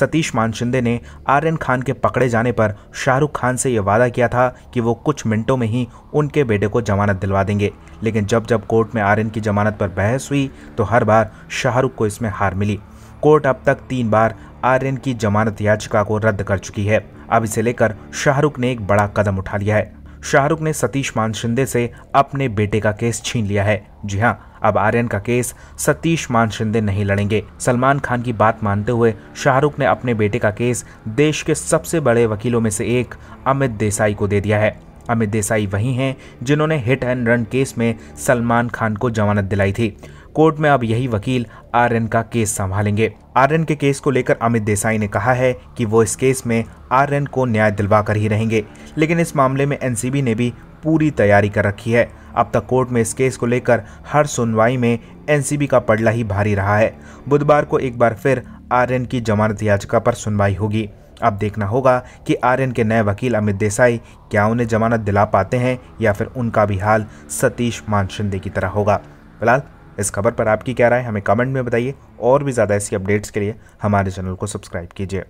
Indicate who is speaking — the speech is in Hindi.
Speaker 1: सतीश मानशिंदे ने आर्यन खान के पकड़े जाने पर शाहरुख खान से यह वादा किया था कि वो कुछ मिनटों में ही उनके बेटे को जमानत दिलवा देंगे लेकिन जब जब कोर्ट में आर्यन की जमानत पर बहस हुई तो हर बार शाहरुख को इसमें हार मिली कोर्ट अब तक तीन बार आर्यन की जमानत याचिका को रद्द कर चुकी है अब इसे लेकर शाहरुख ने एक बड़ा कदम उठा लिया है शाहरुख ने सतीश मान शिंदे से अपने बेटे का केस छीन लिया है जी हाँ अब आर्यन का केस सतीश मान शिंदे नहीं लड़ेंगे सलमान खान की बात मानते हुए शाहरुख ने अपने बेटे का केस देश के सबसे बड़े वकीलों में से एक अमित देसाई को दे दिया है अमित देसाई वही हैं जिन्होंने हिट एंड रन केस में सलमान खान को जमानत दिलाई थी कोर्ट में अब यही वकील आर्यन का केस संभालेंगे आर्यन के केस को लेकर अमित देसाई ने कहा है कि वो इस केस में आर्यन को न्याय दिलवा कर ही रहेंगे लेकिन इस मामले में एनसीबी ने भी पूरी तैयारी कर रखी है अब तक कोर्ट में इस केस को लेकर हर सुनवाई में एनसीबी का पड़ला ही भारी रहा है बुधवार को एक बार फिर आर्यन की जमानत याचिका पर सुनवाई होगी अब देखना होगा कि आर्यन के नए वकील अमित देसाई क्या उन्हें जमानत दिला पाते हैं या फिर उनका भी हाल सतीश मानशिंदे की तरह होगा फिलहाल इस खबर पर आपकी क्या राय हमें कमेंट में बताइए और भी ज़्यादा ऐसी अपडेट्स के लिए हमारे चैनल को सब्सक्राइब कीजिए